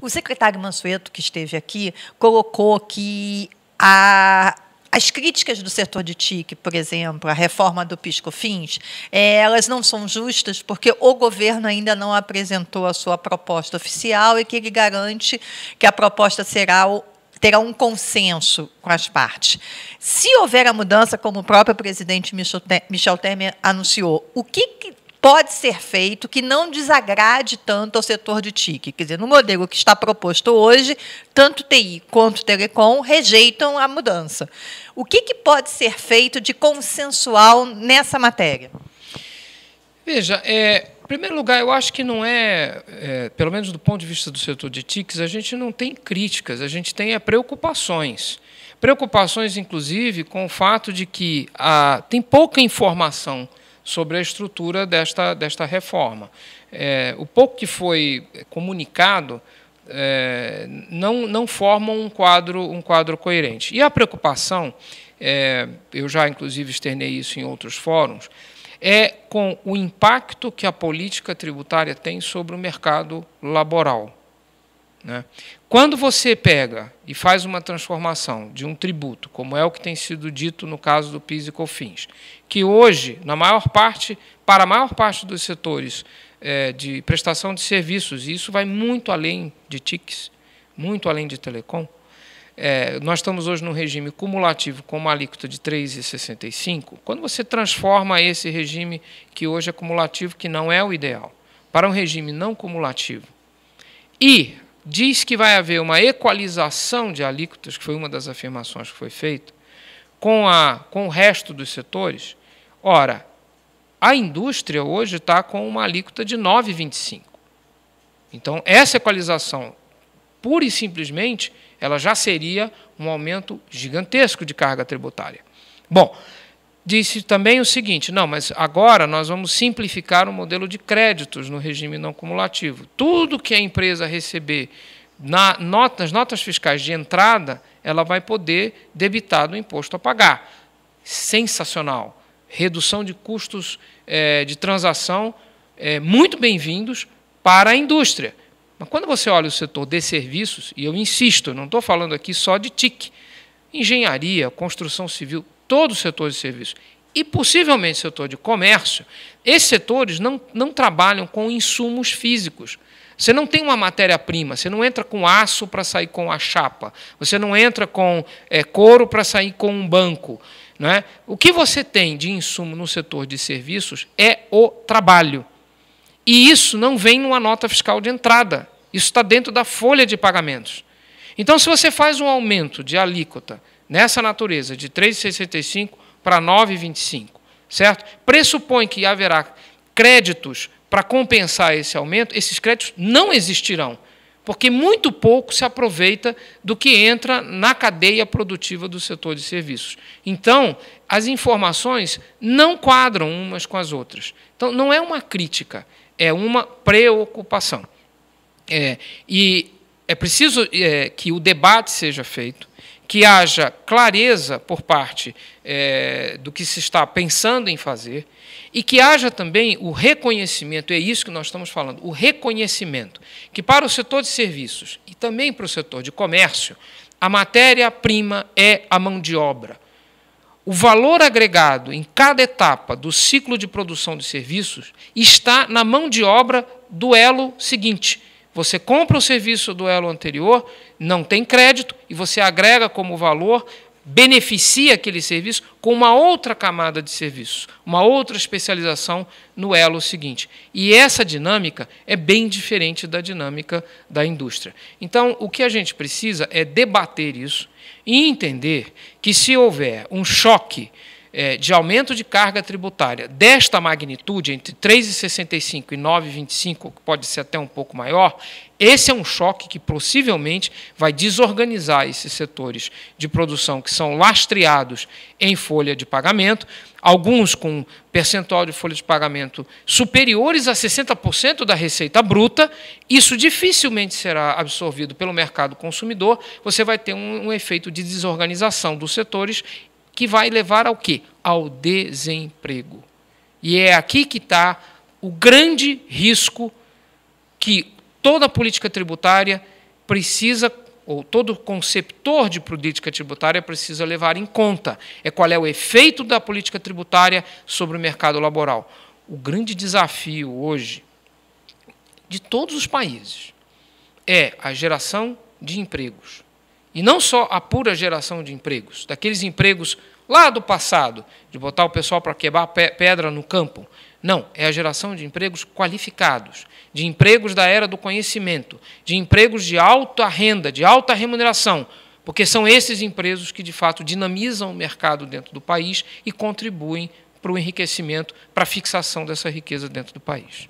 O secretário Mansueto, que esteve aqui, colocou que a as críticas do setor de TIC, por exemplo, a reforma do PiscoFins, é, elas não são justas porque o governo ainda não apresentou a sua proposta oficial e que ele garante que a proposta será o, terá um consenso com as partes. Se houver a mudança, como o próprio presidente Michel Temer anunciou, o que, que pode ser feito que não desagrade tanto ao setor de TIC. Quer dizer, no modelo que está proposto hoje, tanto TI quanto Telecom rejeitam a mudança. O que, que pode ser feito de consensual nessa matéria? Veja, é, em primeiro lugar, eu acho que não é, é, pelo menos do ponto de vista do setor de TICs, a gente não tem críticas, a gente tem é, preocupações. Preocupações, inclusive, com o fato de que a, ah, tem pouca informação sobre a estrutura desta, desta reforma. É, o pouco que foi comunicado é, não, não forma um quadro, um quadro coerente. E a preocupação, é, eu já inclusive externei isso em outros fóruns, é com o impacto que a política tributária tem sobre o mercado laboral. Né? Quando você pega e faz uma transformação de um tributo, como é o que tem sido dito no caso do PIS e COFINS, que hoje, na maior parte, para a maior parte dos setores é, de prestação de serviços, e isso vai muito além de TICs, muito além de telecom, é, nós estamos hoje num regime cumulativo com uma alíquota de 3,65. Quando você transforma esse regime que hoje é cumulativo, que não é o ideal, para um regime não cumulativo, e diz que vai haver uma equalização de alíquotas, que foi uma das afirmações que foi feita, com, a, com o resto dos setores. Ora, a indústria hoje está com uma alíquota de 9,25. Então, essa equalização, pura e simplesmente, ela já seria um aumento gigantesco de carga tributária. Bom, disse também o seguinte: não, mas agora nós vamos simplificar o modelo de créditos no regime não cumulativo. Tudo que a empresa receber na nota, nas notas fiscais de entrada, ela vai poder debitar do imposto a pagar. Sensacional. Redução de custos é, de transação é, muito bem-vindos para a indústria. Mas quando você olha o setor de serviços, e eu insisto, não estou falando aqui só de TIC, engenharia, construção civil, todos os setores de serviço e possivelmente setor de comércio, esses setores não, não trabalham com insumos físicos. Você não tem uma matéria-prima, você não entra com aço para sair com a chapa, você não entra com é, couro para sair com um banco. é O que você tem de insumo no setor de serviços é o trabalho. E isso não vem numa nota fiscal de entrada, isso está dentro da folha de pagamentos. Então, se você faz um aumento de alíquota nessa natureza, de 3,65 para 9,25, certo? Pressupõe que haverá créditos para compensar esse aumento, esses créditos não existirão, porque muito pouco se aproveita do que entra na cadeia produtiva do setor de serviços. Então, as informações não quadram umas com as outras. Então, não é uma crítica, é uma preocupação. É, e é preciso é, que o debate seja feito, que haja clareza por parte é, do que se está pensando em fazer e que haja também o reconhecimento, é isso que nós estamos falando, o reconhecimento, que para o setor de serviços e também para o setor de comércio, a matéria-prima é a mão de obra. O valor agregado em cada etapa do ciclo de produção de serviços está na mão de obra do elo seguinte, você compra o serviço do elo anterior, não tem crédito, e você agrega como valor, beneficia aquele serviço com uma outra camada de serviço, uma outra especialização no elo seguinte. E essa dinâmica é bem diferente da dinâmica da indústria. Então, o que a gente precisa é debater isso e entender que se houver um choque é, de aumento de carga tributária desta magnitude, entre 3,65 e 9,25, que pode ser até um pouco maior, esse é um choque que possivelmente vai desorganizar esses setores de produção que são lastreados em folha de pagamento, alguns com percentual de folha de pagamento superiores a 60% da receita bruta. Isso dificilmente será absorvido pelo mercado consumidor. Você vai ter um, um efeito de desorganização dos setores que vai levar ao quê? Ao desemprego. E é aqui que está o grande risco que toda política tributária precisa, ou todo conceptor de política tributária precisa levar em conta, é qual é o efeito da política tributária sobre o mercado laboral. O grande desafio hoje de todos os países é a geração de empregos. E não só a pura geração de empregos, daqueles empregos lá do passado, de botar o pessoal para quebrar pedra no campo. Não, é a geração de empregos qualificados, de empregos da era do conhecimento, de empregos de alta renda, de alta remuneração, porque são esses empregos que de fato dinamizam o mercado dentro do país e contribuem para o enriquecimento, para a fixação dessa riqueza dentro do país.